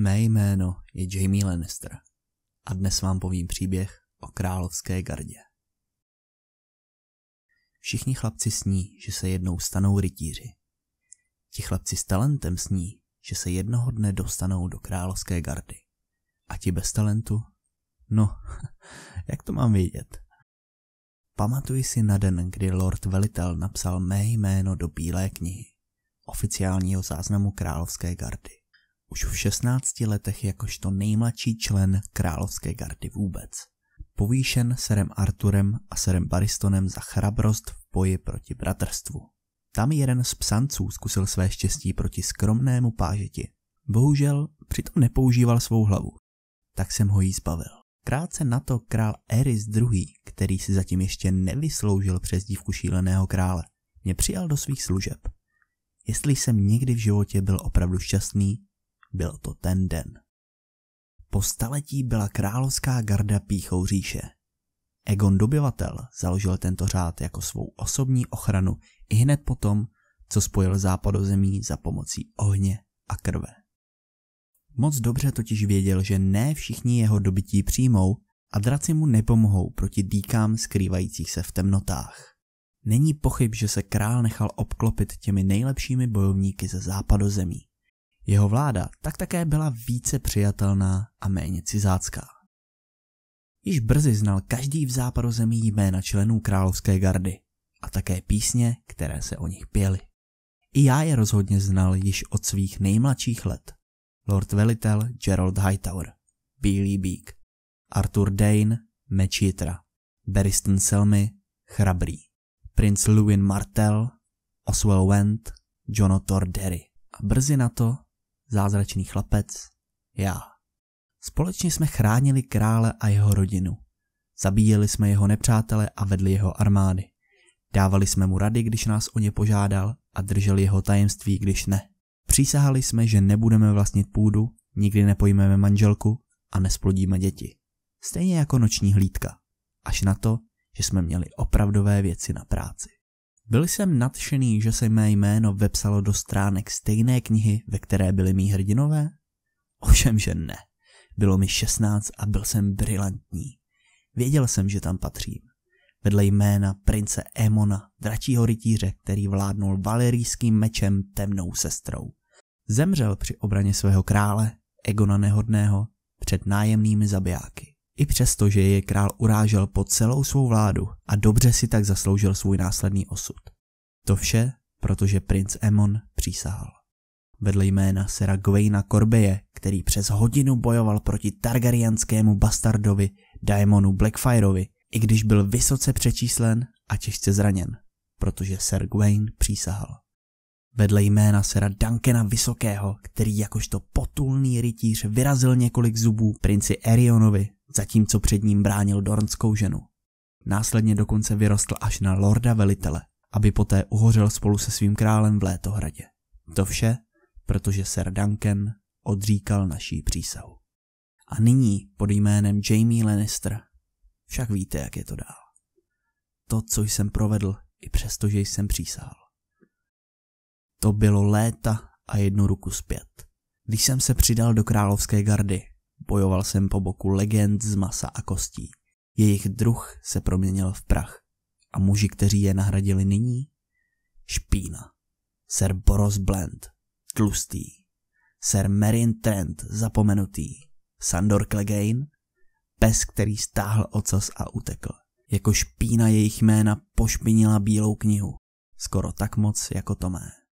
Mé jméno je Jamie Lannister a dnes vám povím příběh o královské gardě. Všichni chlapci sní, že se jednou stanou rytíři. Ti chlapci s talentem sní, že se jednoho dne dostanou do královské gardy. A ti bez talentu? No, jak to mám vědět? Pamatuji si na den, kdy Lord Velitel napsal mé jméno do Bílé knihy, oficiálního záznamu královské gardy už v 16 letech jakožto nejmladší člen královské gardy vůbec. Povýšen serem Arturem a serem Baristonem za chrabrost v boji proti bratrstvu. Tam jeden z psanců zkusil své štěstí proti skromnému pážeti. Bohužel přitom nepoužíval svou hlavu, tak jsem ho jí zbavil. Krátce na to král Eris II., který si zatím ještě nevysloužil přes dívku šíleného krále, mě přijal do svých služeb. Jestli jsem někdy v životě byl opravdu šťastný, byl to ten den. Po staletí byla královská garda píchou říše. Egon Dobyvatel založil tento řád jako svou osobní ochranu i hned potom, co spojil západozemí za pomocí ohně a krve. Moc dobře totiž věděl, že ne všichni jeho dobytí přijmou a draci mu nepomohou proti dýkám skrývajících se v temnotách. Není pochyb, že se král nechal obklopit těmi nejlepšími bojovníky ze západozemí. Jeho vláda tak také byla více přijatelná a méně cizácká. Již brzy znal každý v západozemí jména členů královské gardy a také písně, které se o nich pěly. I já je rozhodně znal již od svých nejmladších let. Lord Velitel Gerald Hightower, Bílý bík, Arthur Dane, Meč Jitra, Selmy, Chrabrý, Prince Lewin Martel, Oswell Wendt, John Derry. A brzy na to zázračný chlapec, já. Společně jsme chránili krále a jeho rodinu. Zabíjeli jsme jeho nepřátele a vedli jeho armády. Dávali jsme mu rady, když nás o ně požádal a drželi jeho tajemství, když ne. Přísahali jsme, že nebudeme vlastnit půdu, nikdy nepojmeme manželku a nesplodíme děti. Stejně jako noční hlídka. Až na to, že jsme měli opravdové věci na práci. Byl jsem nadšený, že se mé jméno vepsalo do stránek stejné knihy, ve které byly mý hrdinové? Ovšem, že ne. Bylo mi 16 a byl jsem brilantní. Věděl jsem, že tam patřím. Vedle jména prince Emona, dračího rytíře, který vládnul valerijským mečem temnou sestrou. Zemřel při obraně svého krále, Egona Nehodného, před nájemnými zabijáky. I přesto, že je král urážel po celou svou vládu a dobře si tak zasloužil svůj následný osud. To vše, protože princ Emon přísahal. Vedle jména sera Gwena Corbeje, který přes hodinu bojoval proti targarianskému bastardovi Daemonu Blackfireovi, i když byl vysoce přečíslen a těžce zraněn, protože Sir Gawain přísahal. Vedle jména sera Duncana Vysokého, který jakožto potulný rytíř vyrazil několik zubů princi Erionovi zatímco před ním bránil dornskou ženu. Následně dokonce vyrostl až na lorda velitele, aby poté uhořel spolu se svým králem v Létohradě. To vše, protože Sir Duncan odříkal naší přísahu. A nyní pod jménem Jamie Lannister. Však víte, jak je to dál. To, co jsem provedl, i přesto, že jsem přísahal. To bylo léta a jednu ruku zpět. Když jsem se přidal do královské gardy, bojoval jsem po boku legend z masa a kostí. Jejich druh se proměnil v prach. A muži, kteří je nahradili nyní? Špína. Sir Boros Blend. Tlustý. Sir Merin Trent. Zapomenutý. Sandor Clegane. Pes, který stáhl ocas a utekl. Jako špína jejich jména pošpinila bílou knihu. Skoro tak moc jako Tomé.